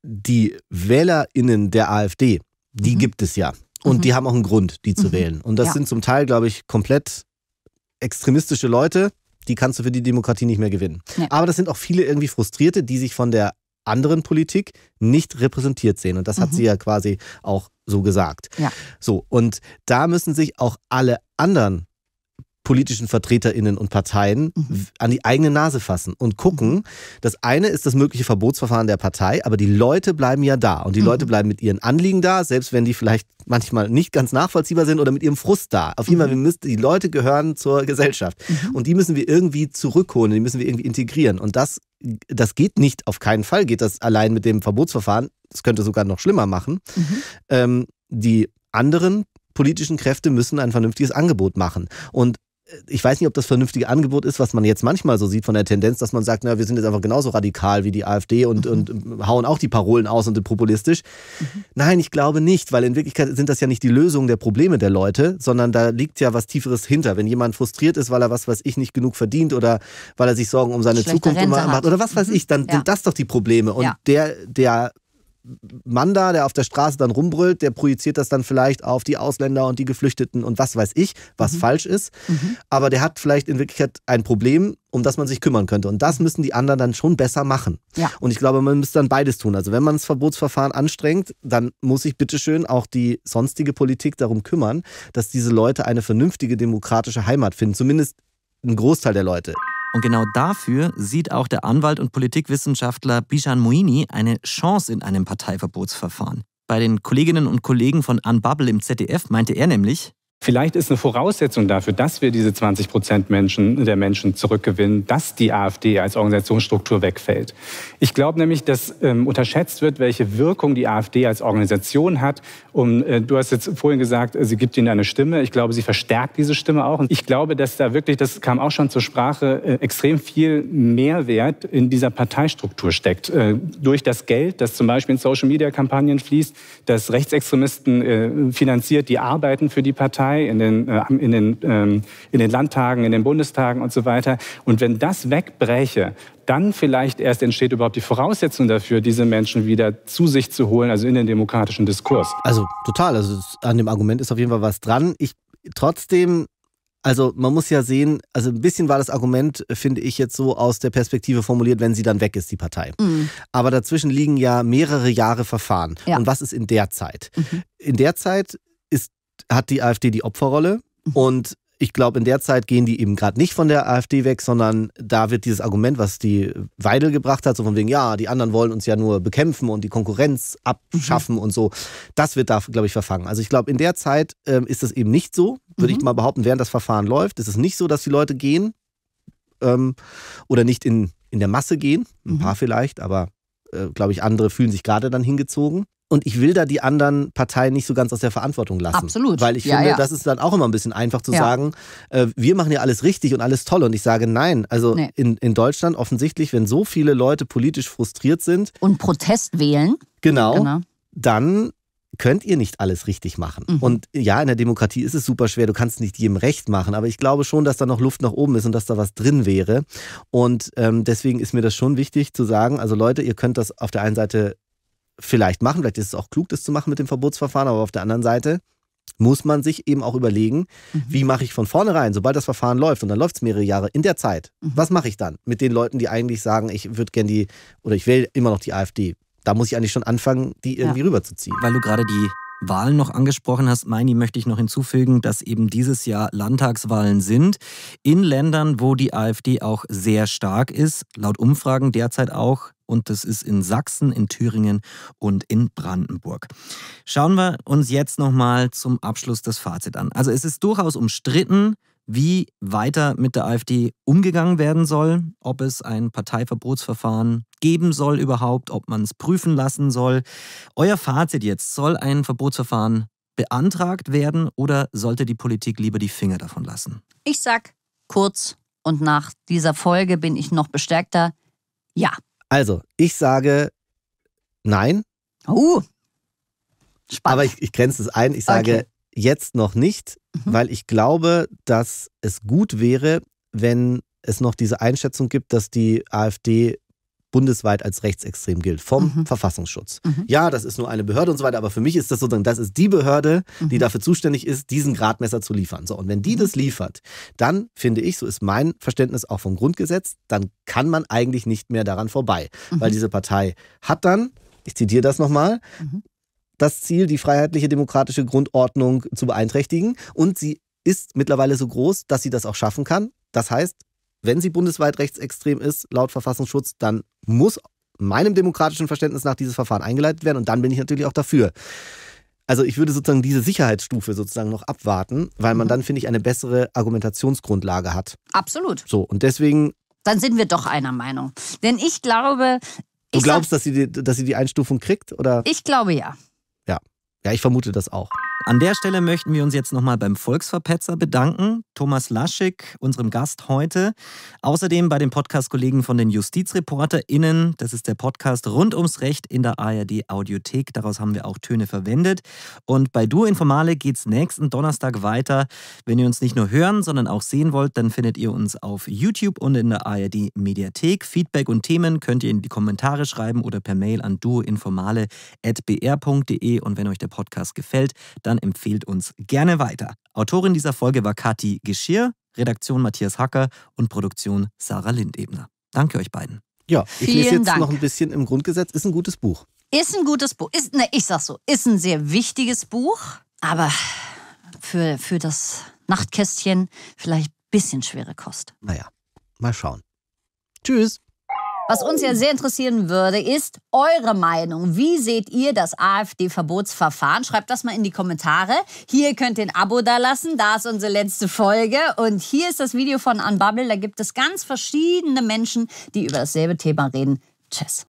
die WählerInnen der AfD, die mhm. gibt es ja. Und mhm. die haben auch einen Grund, die zu mhm. wählen. Und das ja. sind zum Teil, glaube ich, komplett extremistische Leute. Die kannst du für die Demokratie nicht mehr gewinnen. Nee. Aber das sind auch viele irgendwie Frustrierte, die sich von der anderen Politik nicht repräsentiert sehen. Und das hat mhm. sie ja quasi auch so gesagt. Ja. So, und da müssen sich auch alle anderen politischen VertreterInnen und Parteien mhm. an die eigene Nase fassen und gucken. Das eine ist das mögliche Verbotsverfahren der Partei, aber die Leute bleiben ja da und die mhm. Leute bleiben mit ihren Anliegen da, selbst wenn die vielleicht manchmal nicht ganz nachvollziehbar sind oder mit ihrem Frust da. Auf jeden Fall, mhm. die Leute gehören zur Gesellschaft mhm. und die müssen wir irgendwie zurückholen, die müssen wir irgendwie integrieren und das das geht nicht, auf keinen Fall geht das allein mit dem Verbotsverfahren. Das könnte sogar noch schlimmer machen. Mhm. Ähm, die anderen politischen Kräfte müssen ein vernünftiges Angebot machen. Und ich weiß nicht, ob das vernünftige Angebot ist, was man jetzt manchmal so sieht von der Tendenz, dass man sagt, na, wir sind jetzt einfach genauso radikal wie die AfD und, mhm. und ähm, hauen auch die Parolen aus und sind populistisch. Mhm. Nein, ich glaube nicht, weil in Wirklichkeit sind das ja nicht die Lösungen der Probleme der Leute, sondern da liegt ja was Tieferes hinter. Wenn jemand frustriert ist, weil er was, weiß ich nicht genug verdient oder weil er sich Sorgen um seine Schlechte Zukunft macht oder was weiß mhm. ich, dann ja. sind das doch die Probleme. Und ja. der, der Mann da, der auf der Straße dann rumbrüllt, der projiziert das dann vielleicht auf die Ausländer und die Geflüchteten und was weiß ich, was mhm. falsch ist. Mhm. Aber der hat vielleicht in Wirklichkeit ein Problem, um das man sich kümmern könnte. Und das müssen die anderen dann schon besser machen. Ja. Und ich glaube, man müsste dann beides tun. Also wenn man das Verbotsverfahren anstrengt, dann muss sich bitteschön auch die sonstige Politik darum kümmern, dass diese Leute eine vernünftige demokratische Heimat finden. Zumindest ein Großteil der Leute. Und genau dafür sieht auch der Anwalt und Politikwissenschaftler Bishan Moini eine Chance in einem Parteiverbotsverfahren. Bei den Kolleginnen und Kollegen von Unbubble im ZDF meinte er nämlich, Vielleicht ist eine Voraussetzung dafür, dass wir diese 20 Prozent Menschen, der Menschen zurückgewinnen, dass die AfD als Organisationsstruktur wegfällt. Ich glaube nämlich, dass ähm, unterschätzt wird, welche Wirkung die AfD als Organisation hat. Und äh, du hast jetzt vorhin gesagt, äh, sie gibt ihnen eine Stimme. Ich glaube, sie verstärkt diese Stimme auch. Und ich glaube, dass da wirklich, das kam auch schon zur Sprache, äh, extrem viel Mehrwert in dieser Parteistruktur steckt. Äh, durch das Geld, das zum Beispiel in Social-Media-Kampagnen fließt, das Rechtsextremisten äh, finanziert, die arbeiten für die Partei Partei, in den, äh, in, den, ähm, in den Landtagen, in den Bundestagen und so weiter. Und wenn das wegbräche, dann vielleicht erst entsteht überhaupt die Voraussetzung dafür, diese Menschen wieder zu sich zu holen, also in den demokratischen Diskurs. Also total, also an dem Argument ist auf jeden Fall was dran. Ich trotzdem also man muss ja sehen, also ein bisschen war das Argument, finde ich jetzt so aus der Perspektive formuliert, wenn sie dann weg ist, die Partei. Mhm. Aber dazwischen liegen ja mehrere Jahre Verfahren. Ja. Und was ist in der Zeit? Mhm. In der Zeit hat die AfD die Opferrolle mhm. und ich glaube, in der Zeit gehen die eben gerade nicht von der AfD weg, sondern da wird dieses Argument, was die Weidel gebracht hat, so von wegen, ja, die anderen wollen uns ja nur bekämpfen und die Konkurrenz abschaffen mhm. und so, das wird da, glaube ich, verfangen. Also ich glaube, in der Zeit äh, ist das eben nicht so, würde mhm. ich mal behaupten, während das Verfahren läuft, ist es nicht so, dass die Leute gehen ähm, oder nicht in, in der Masse gehen, ein mhm. paar vielleicht, aber äh, glaube ich, andere fühlen sich gerade dann hingezogen. Und ich will da die anderen Parteien nicht so ganz aus der Verantwortung lassen. Absolut. Weil ich ja, finde, ja. das ist dann auch immer ein bisschen einfach zu ja. sagen, äh, wir machen ja alles richtig und alles toll. Und ich sage nein. Also nee. in, in Deutschland offensichtlich, wenn so viele Leute politisch frustriert sind. Und Protest wählen. Genau. genau. Dann könnt ihr nicht alles richtig machen. Mhm. Und ja, in der Demokratie ist es super schwer, du kannst nicht jedem recht machen, aber ich glaube schon, dass da noch Luft nach oben ist und dass da was drin wäre. Und ähm, deswegen ist mir das schon wichtig zu sagen, also Leute, ihr könnt das auf der einen Seite vielleicht machen. Vielleicht ist es auch klug, das zu machen mit dem Verbotsverfahren, aber auf der anderen Seite muss man sich eben auch überlegen, mhm. wie mache ich von vornherein, sobald das Verfahren läuft, und dann läuft es mehrere Jahre in der Zeit, mhm. was mache ich dann mit den Leuten, die eigentlich sagen, ich würde gerne die oder ich will immer noch die AfD. Da muss ich eigentlich schon anfangen, die irgendwie ja. rüberzuziehen. Weil du gerade die Wahlen noch angesprochen hast, Meini, möchte ich noch hinzufügen, dass eben dieses Jahr Landtagswahlen sind in Ländern, wo die AfD auch sehr stark ist, laut Umfragen derzeit auch. Und das ist in Sachsen, in Thüringen und in Brandenburg. Schauen wir uns jetzt nochmal zum Abschluss das Fazit an. Also es ist durchaus umstritten, wie weiter mit der AfD umgegangen werden soll, ob es ein Parteiverbotsverfahren geben soll überhaupt, ob man es prüfen lassen soll. Euer Fazit jetzt, soll ein Verbotsverfahren beantragt werden oder sollte die Politik lieber die Finger davon lassen? Ich sag kurz und nach dieser Folge bin ich noch bestärkter. Ja. Also, ich sage nein. Oh. Uh, spannend. Aber ich, ich grenze es ein. Ich sage okay jetzt noch nicht, mhm. weil ich glaube, dass es gut wäre, wenn es noch diese Einschätzung gibt, dass die AfD bundesweit als rechtsextrem gilt vom mhm. Verfassungsschutz. Mhm. Ja, das ist nur eine Behörde und so weiter, aber für mich ist das sozusagen, das ist die Behörde, die mhm. dafür zuständig ist, diesen Gradmesser zu liefern. So, und wenn die mhm. das liefert, dann finde ich, so ist mein Verständnis auch vom Grundgesetz, dann kann man eigentlich nicht mehr daran vorbei, weil mhm. diese Partei hat dann, ich zitiere das nochmal, mhm das Ziel, die freiheitliche demokratische Grundordnung zu beeinträchtigen. Und sie ist mittlerweile so groß, dass sie das auch schaffen kann. Das heißt, wenn sie bundesweit rechtsextrem ist, laut Verfassungsschutz, dann muss meinem demokratischen Verständnis nach dieses Verfahren eingeleitet werden. Und dann bin ich natürlich auch dafür. Also ich würde sozusagen diese Sicherheitsstufe sozusagen noch abwarten, weil man mhm. dann, finde ich, eine bessere Argumentationsgrundlage hat. Absolut. So, und deswegen. Dann sind wir doch einer Meinung. Denn ich glaube. Du ich glaubst, sag, dass, sie die, dass sie die Einstufung kriegt, oder? Ich glaube ja. Ja, ich vermute das auch. An der Stelle möchten wir uns jetzt nochmal beim Volksverpetzer bedanken, Thomas Laschig, unserem Gast heute. Außerdem bei den Podcast-Kollegen von den JustizreporterInnen. Das ist der Podcast rund ums Recht in der ARD-Audiothek. Daraus haben wir auch Töne verwendet. Und bei Du Informale geht es nächsten Donnerstag weiter. Wenn ihr uns nicht nur hören, sondern auch sehen wollt, dann findet ihr uns auf YouTube und in der ARD-Mediathek. Feedback und Themen könnt ihr in die Kommentare schreiben oder per Mail an duoinformale.br.de. Und wenn euch der Podcast gefällt, dann dann empfehlt uns gerne weiter. Autorin dieser Folge war Kathi Geschirr, Redaktion Matthias Hacker und Produktion Sarah Lindebner. Danke euch beiden. Ja, ich Vielen lese jetzt Dank. noch ein bisschen im Grundgesetz. Ist ein gutes Buch. Ist ein gutes Buch. Ist, ne, ich sag so, ist ein sehr wichtiges Buch, aber für, für das Nachtkästchen vielleicht ein bisschen schwere Kost. Naja, mal schauen. Tschüss. Was uns ja sehr interessieren würde, ist eure Meinung. Wie seht ihr das AfD-Verbotsverfahren? Schreibt das mal in die Kommentare. Hier könnt ihr ein Abo da lassen. Da ist unsere letzte Folge. Und hier ist das Video von Unbubble. Da gibt es ganz verschiedene Menschen, die über dasselbe Thema reden. Tschüss.